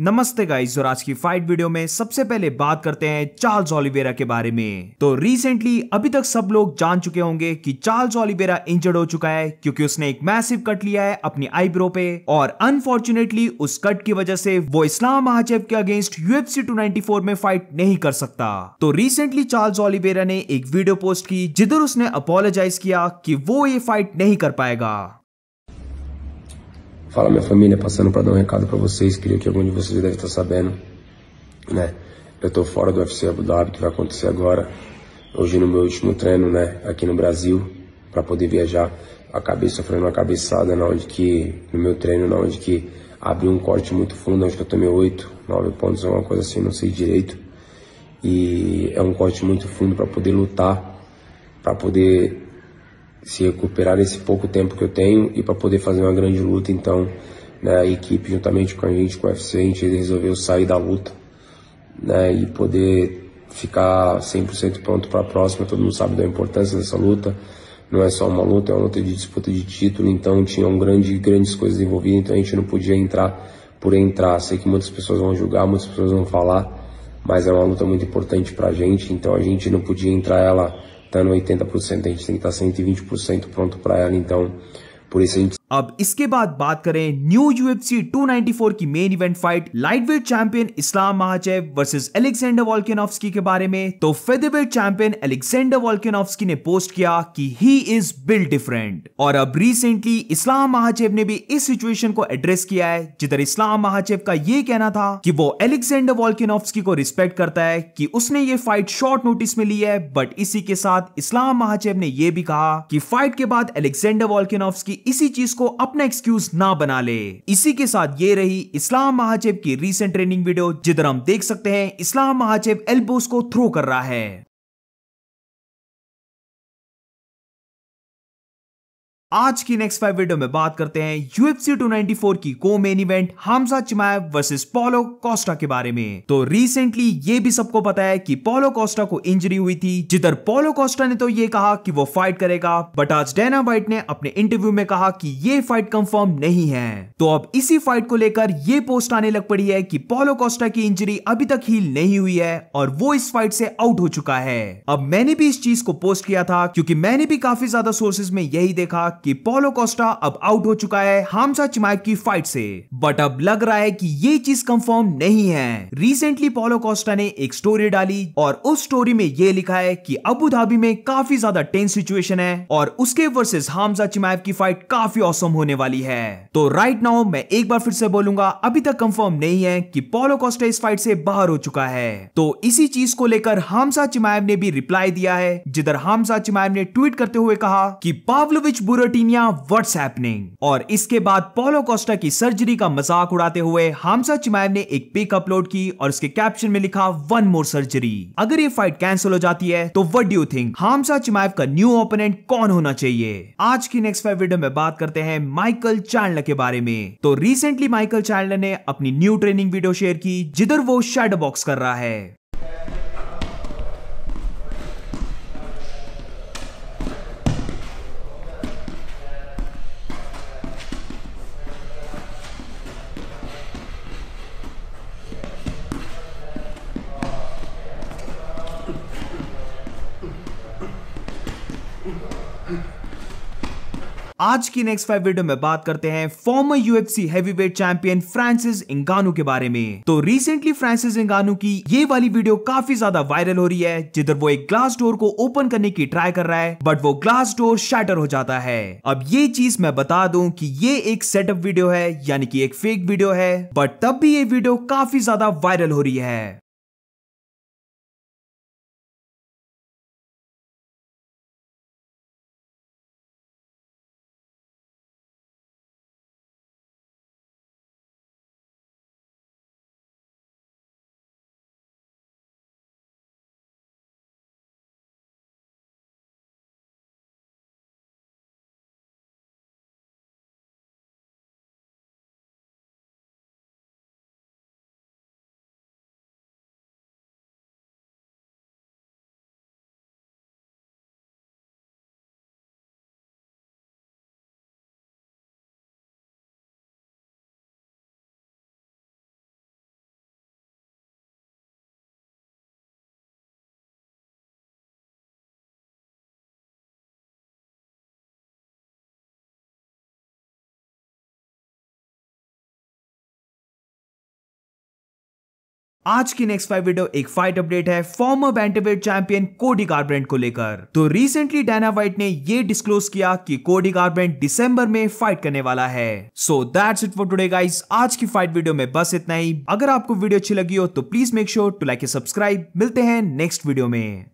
नमस्ते गाइस और आज की फाइट वीडियो में सबसे पहले बात करते हैं चार्ल्स ओलिवेरा के बारे में तो रिसेंटली अभी तक सब लोग जान चुके होंगे कि चार्ल्स ओलिवेरा इंजर्ड हो चुका है क्योंकि उसने एक मैसिव कट लिया है अपनी आईब्रो पे और अनफॉर्चुनेटली उस कट की वजह से वो इस्लाम महाजेब के अगेंस्ट यूएफसी टू में फाइट नहीं कर सकता तो रिसेंटली चार्ल्स ओलिवेरा ने एक वीडियो पोस्ट की जिधर उसने अपोलोजाइज किया कि वो ये फाइट नहीं कर पाएगा Fala, minha família, passando para dar um recado para vocês, creio que algum de vocês deve estar tá sabendo, né? Eu tô fora do UFC Abu Dhabi, que vai acontecer agora, hoje no meu último treino, né, aqui no Brasil, para poder viajar. Acabei sofrendo uma cabeçada na onde que, no meu treino, na onde que abri um corte muito fundo, acho que eu tomei 8, 9 pontos, alguma coisa assim, não sei direito. E é um corte muito fundo para poder lutar, para poder se recuperar nesse pouco tempo que eu tenho e para poder fazer uma grande luta. Então, né, a equipe, juntamente com a gente, com o UFC, a gente resolveu sair da luta né, e poder ficar 100% pronto para a próxima. Todo mundo sabe da importância dessa luta. Não é só uma luta, é uma luta de disputa de título, então tinham grande, grandes coisas envolvidas, então a gente não podia entrar por entrar. Sei que muitas pessoas vão julgar, muitas pessoas vão falar, mas é uma luta muito importante para a gente, então a gente não podia entrar ela está no 80%, a gente tem que estar tá 120% pronto para ela, então por isso a gente अब इसके बाद बात करें new UFC 294 की main event fight lightweight champion Islam Makhachev versus Alexander Volkanovski के बारे में तो फेदरवेट चैंपियन एलेक्सेंडर वॉल्केनोफ्स्की ने पोस्ट किया कि ही इज बिल डिफरेंट और अब रिसेंटली इस्लाम महाचेव ने भी इस सिचुएशन को एड्रेस किया है जिधर इस्लाम महाचेव का यह कहना था कि वो एलेक्सेंडर वॉल्केनोफ्स्की को रिस्पेक्ट करता है कि उसने ये फाइट शॉर्ट नोटिस में ली है बट इसी के साथ इस्लाम महाचेव ने यह भी कहा कि फाइट के बाद एलेक्सेंडर वॉल्केनोफ्स्की इसी चीज को अपना एक्सक्यूज ना बना ले इसी के साथ ये रही इस्लाम महाचेब की रिसेंट ट्रेनिंग वीडियो जिधर हम देख सकते हैं इस्लाम महाचेब एल्बोस को थ्रो कर रहा है आज की नेक्स्ट फाइव वीडियो में बात करते हैं UFC 294 की को main event Khamzat Chimaev versus Paulo Costa के बारे में तो रिसेंटली ये भी सबको पता है कि पोलो कोस्टा को इंजरी हुई थी जिधर पोलो कोस्टा ने तो ये कहा कि वो फाइट करेगा बट आज डेना वाइट ने अपने इंटरव्यू में कहा कि ये फाइट कंफर्म नहीं है तो अब इसी फाइट को लेकर ये पोस्ट आने लग पड़ी है की पोलो कोस्टा की इंजरी अभी तक हील नहीं हुई है और वो इस फाइट से आउट हो चुका है अब मैंने भी इस चीज को पोस्ट किया था क्योंकि मैंने भी काफी ज्यादा सोर्सेज में यही देखा कि पोलो कोस्टा अब आउट हो चुका है हामसा चिमाइव की फाइट से बट अब लग रहा है कि ये चीज कंफर्म नहीं है रिसेंटली पोलो कोस्टा ने एक स्टोरी डाली और उस स्टोरी में ये लिखा है कि अबू धाबी में काफी ज्यादा टेंस सिचुएशन है और उसके वर्सेस हामसा चिमाइव की फाइट काफी औसम होने वाली है तो राइट नाउ मैं एक बार फिर से बोलूंगा अभी तक कंफर्म नहीं है कि पोलो कोस्टा इस फाइट से बाहर हो चुका है तो इसी चीज को लेकर हामसा चिमाइव ने भी रिप्लाई दिया है जिधर हामसा चिमाइव ने ट्वीट करते हुए कहा कि पावलोविच बुरे थर्टीनिया व्हाट्स हैपनिंग और इसके बाद पोलो कोस्टा की सर्जरी का मजाक उड़ाते हुए हमसा चिमायब ने एक पिक अपलोड की और उसके कैप्शन में लिखा वन मोर सर्जरी अगर ये फाइट कैंसिल हो जाती है तो what do think Khamzat Chimaev का न्यू ओपोनेंट कौन होना चाहिए आज की नेक्स्ट फाइव वीडियो में बात करते हैं माइकल चैंडलर के बारे में तो रिसेंटली माइकल चैंडलर ने अपनी न्यू ट्रेनिंग वीडियो शेयर की जिधर वो शेडो बॉक्स कर रहा है आज की नेक्स्ट फाइव वीडियो में बात करते हैं former UFC heavyweight champion Francis Ngannou के बारे में तो रिसेंटली फ्रांसिस इंगानू की ये वाली वीडियो काफी ज्यादा वायरल हो रही है जिधर वो एक ग्लास डोर को ओपन करने की ट्राई कर रहा है बट वो ग्लास डोर शैटर हो जाता है अब ये चीज मैं बता दू की ये एक सेटअप वीडियो है यानी की एक फेक वीडियो है बट तब भी ये वीडियो काफी ज्यादा वायरल हो रही है आज की नेक्स्ट फाइव वीडियो एक फाइट अपडेट है former bantamweight champion Cody Garbrandt को लेकर तो रिसेंटली डायना व्हाइट ने ये डिस्क्लोज किया कि कोडी गार्बेंट दिसंबर में फाइट करने वाला है so that's it for today guys आज की फाइट वीडियो में बस इतना ही अगर आपको वीडियो अच्छी लगी हो तो please make sure to like a subscribe मिलते हैं नेक्स्ट वीडियो में